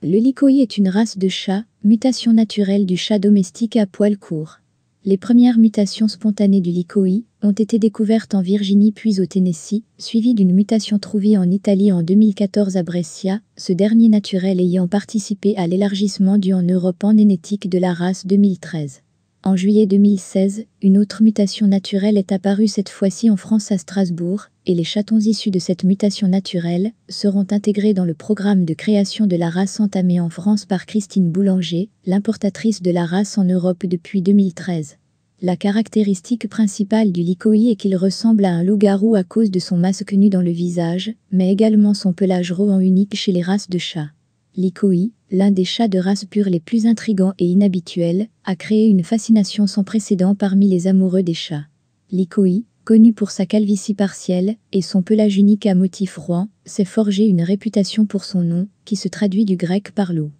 Le lycoï est une race de chat, mutation naturelle du chat domestique à poil court. Les premières mutations spontanées du licoï ont été découvertes en Virginie puis au Tennessee, suivies d'une mutation trouvée en Italie en 2014 à Brescia, ce dernier naturel ayant participé à l'élargissement dû en Europe en génétique de la race 2013. En juillet 2016, une autre mutation naturelle est apparue cette fois-ci en France à Strasbourg, et les chatons issus de cette mutation naturelle seront intégrés dans le programme de création de la race entamée en France par Christine Boulanger, l'importatrice de la race en Europe depuis 2013. La caractéristique principale du Licoï est qu'il ressemble à un loup-garou à cause de son masque nu dans le visage, mais également son pelage en unique chez les races de chats. Licoï, l'un des chats de race pure les plus intrigants et inhabituels, a créé une fascination sans précédent parmi les amoureux des chats. L'Ikoi, connu pour sa calvitie partielle et son pelage unique à motif roi, s'est forgé une réputation pour son nom, qui se traduit du grec par l'eau.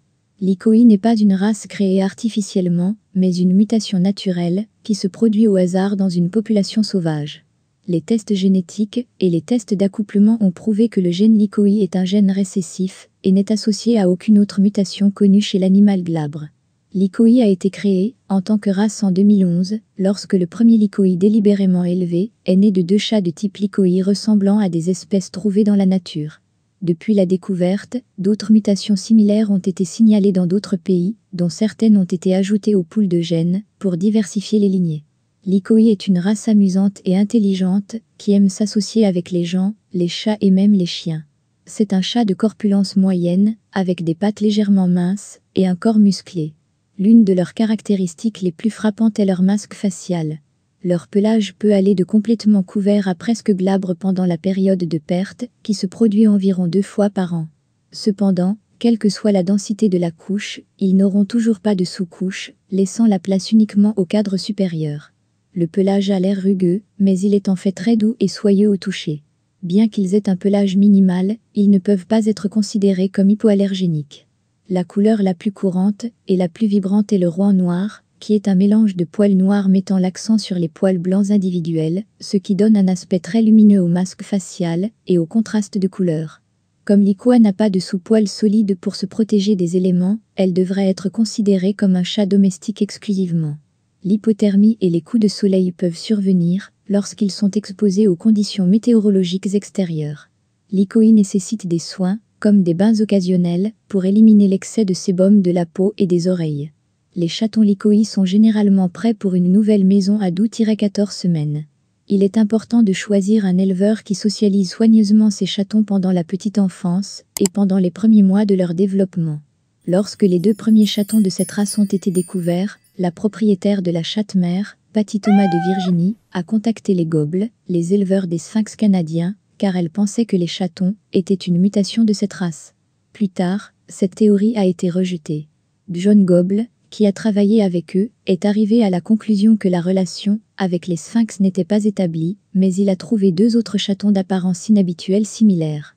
L'Ikoi n'est pas une race créée artificiellement, mais une mutation naturelle, qui se produit au hasard dans une population sauvage les tests génétiques et les tests d'accouplement ont prouvé que le gène lycoïde est un gène récessif et n'est associé à aucune autre mutation connue chez l'animal glabre. LICOI a été créé en tant que race en 2011 lorsque le premier lycoïde délibérément élevé est né de deux chats de type lycoïde ressemblant à des espèces trouvées dans la nature. Depuis la découverte, d'autres mutations similaires ont été signalées dans d'autres pays, dont certaines ont été ajoutées aux poules de gènes pour diversifier les lignées. L'Ikoi est une race amusante et intelligente qui aime s'associer avec les gens, les chats et même les chiens. C'est un chat de corpulence moyenne, avec des pattes légèrement minces et un corps musclé. L'une de leurs caractéristiques les plus frappantes est leur masque facial. Leur pelage peut aller de complètement couvert à presque glabre pendant la période de perte, qui se produit environ deux fois par an. Cependant, quelle que soit la densité de la couche, ils n'auront toujours pas de sous-couche, laissant la place uniquement au cadre supérieur. Le pelage a l'air rugueux, mais il est en fait très doux et soyeux au toucher. Bien qu'ils aient un pelage minimal, ils ne peuvent pas être considérés comme hypoallergéniques. La couleur la plus courante et la plus vibrante est le roi noir, qui est un mélange de poils noirs mettant l'accent sur les poils blancs individuels, ce qui donne un aspect très lumineux au masque facial et au contraste de couleurs. Comme l'Iqua n'a pas de sous poils solide pour se protéger des éléments, elle devrait être considérée comme un chat domestique exclusivement l'hypothermie et les coups de soleil peuvent survenir lorsqu'ils sont exposés aux conditions météorologiques extérieures. L'ICOI nécessite des soins, comme des bains occasionnels, pour éliminer l'excès de sébum de la peau et des oreilles. Les chatons LICOI sont généralement prêts pour une nouvelle maison à 12-14 semaines. Il est important de choisir un éleveur qui socialise soigneusement ses chatons pendant la petite enfance et pendant les premiers mois de leur développement. Lorsque les deux premiers chatons de cette race ont été découverts, la propriétaire de la chatte-mère, Patty Thomas de Virginie, a contacté les gobles, les éleveurs des sphinx canadiens, car elle pensait que les chatons étaient une mutation de cette race. Plus tard, cette théorie a été rejetée. John Goble, qui a travaillé avec eux, est arrivé à la conclusion que la relation avec les sphinx n'était pas établie, mais il a trouvé deux autres chatons d'apparence inhabituelle similaire.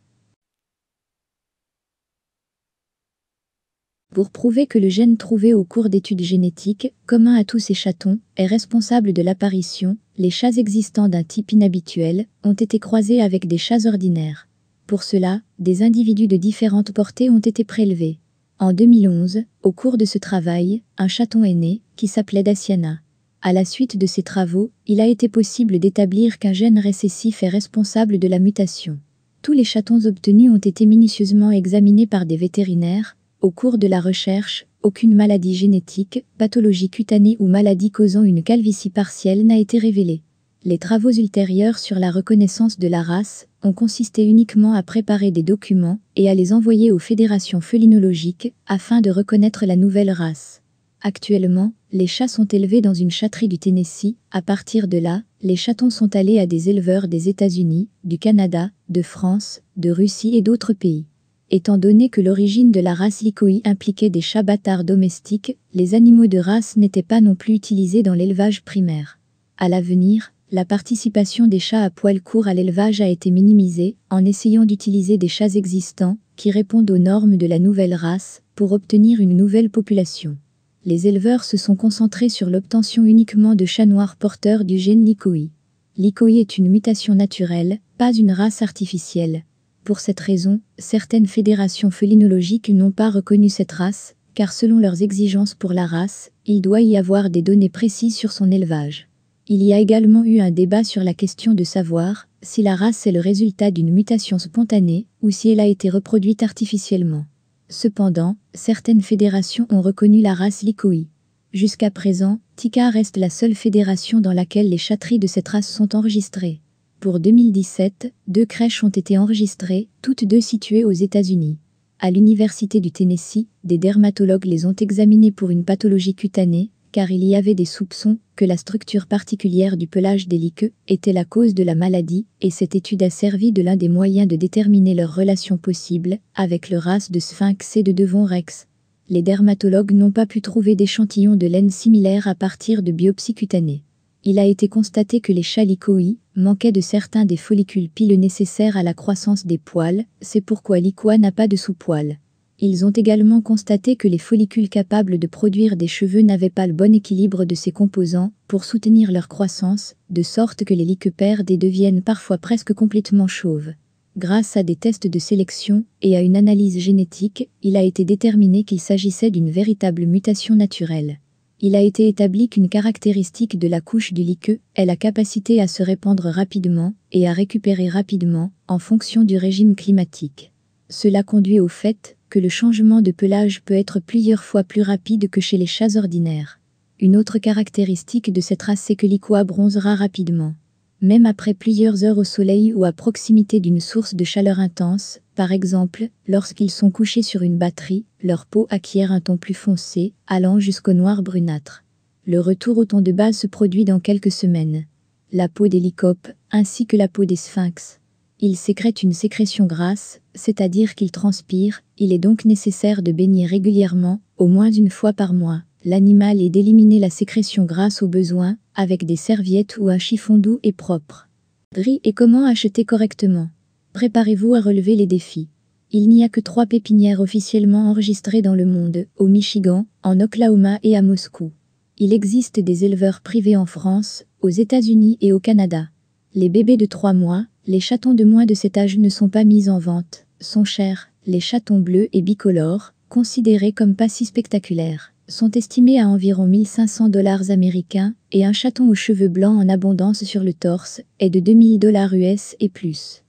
pour prouver que le gène trouvé au cours d'études génétiques, commun à tous ces chatons, est responsable de l'apparition, les chats existants d'un type inhabituel ont été croisés avec des chats ordinaires. Pour cela, des individus de différentes portées ont été prélevés. En 2011, au cours de ce travail, un chaton est né, qui s'appelait Daciana. À la suite de ces travaux, il a été possible d'établir qu'un gène récessif est responsable de la mutation. Tous les chatons obtenus ont été minutieusement examinés par des vétérinaires, au cours de la recherche, aucune maladie génétique, pathologie cutanée ou maladie causant une calvitie partielle n'a été révélée. Les travaux ultérieurs sur la reconnaissance de la race ont consisté uniquement à préparer des documents et à les envoyer aux fédérations félinologiques afin de reconnaître la nouvelle race. Actuellement, les chats sont élevés dans une chatterie du Tennessee. À partir de là, les chatons sont allés à des éleveurs des États-Unis, du Canada, de France, de Russie et d'autres pays. Étant donné que l'origine de la race Likoi impliquait des chats bâtards domestiques, les animaux de race n'étaient pas non plus utilisés dans l'élevage primaire. À l'avenir, la participation des chats à poils courts à l'élevage a été minimisée en essayant d'utiliser des chats existants qui répondent aux normes de la nouvelle race pour obtenir une nouvelle population. Les éleveurs se sont concentrés sur l'obtention uniquement de chats noirs porteurs du gène Likoi. Likoi est une mutation naturelle, pas une race artificielle, pour cette raison, certaines fédérations félinologiques n'ont pas reconnu cette race, car selon leurs exigences pour la race, il doit y avoir des données précises sur son élevage. Il y a également eu un débat sur la question de savoir si la race est le résultat d'une mutation spontanée ou si elle a été reproduite artificiellement. Cependant, certaines fédérations ont reconnu la race Likoi. Jusqu'à présent, Tika reste la seule fédération dans laquelle les chatteries de cette race sont enregistrées. Pour 2017, deux crèches ont été enregistrées, toutes deux situées aux États-Unis. À l'Université du Tennessee, des dermatologues les ont examinées pour une pathologie cutanée, car il y avait des soupçons que la structure particulière du pelage des liqueux était la cause de la maladie, et cette étude a servi de l'un des moyens de déterminer leur relation possible avec le race de sphinx et de devon rex. Les dermatologues n'ont pas pu trouver d'échantillons de laine similaires à partir de biopsies cutanées il a été constaté que les chalicoïs manquaient de certains des follicules piles nécessaires à la croissance des poils, c'est pourquoi l'Iqua n'a pas de sous-poils. Ils ont également constaté que les follicules capables de produire des cheveux n'avaient pas le bon équilibre de ces composants pour soutenir leur croissance, de sorte que les liches deviennent parfois presque complètement chauves. Grâce à des tests de sélection et à une analyse génétique, il a été déterminé qu'il s'agissait d'une véritable mutation naturelle il a été établi qu'une caractéristique de la couche du liqueux est la capacité à se répandre rapidement et à récupérer rapidement en fonction du régime climatique. Cela conduit au fait que le changement de pelage peut être plusieurs fois plus rapide que chez les chats ordinaires. Une autre caractéristique de cette race est que l'Iqua bronzera rapidement. Même après plusieurs heures au soleil ou à proximité d'une source de chaleur intense, par exemple, lorsqu'ils sont couchés sur une batterie, leur peau acquiert un ton plus foncé, allant jusqu'au noir brunâtre. Le retour au ton de base se produit dans quelques semaines. La peau des lycopes, ainsi que la peau des sphinx. Ils sécrètent une sécrétion grasse, c'est-à-dire qu'ils transpirent, il est donc nécessaire de baigner régulièrement, au moins une fois par mois. L'animal est d'éliminer la sécrétion grâce aux besoins, avec des serviettes ou un chiffon doux et propre. Gris et comment acheter correctement Préparez-vous à relever les défis. Il n'y a que trois pépinières officiellement enregistrées dans le monde, au Michigan, en Oklahoma et à Moscou. Il existe des éleveurs privés en France, aux États-Unis et au Canada. Les bébés de 3 mois, les chatons de moins de cet âge ne sont pas mis en vente, sont chers, les chatons bleus et bicolores, considérés comme pas si spectaculaires sont estimés à environ 1500 dollars américains et un chaton aux cheveux blancs en abondance sur le torse est de 2000 dollars US et plus.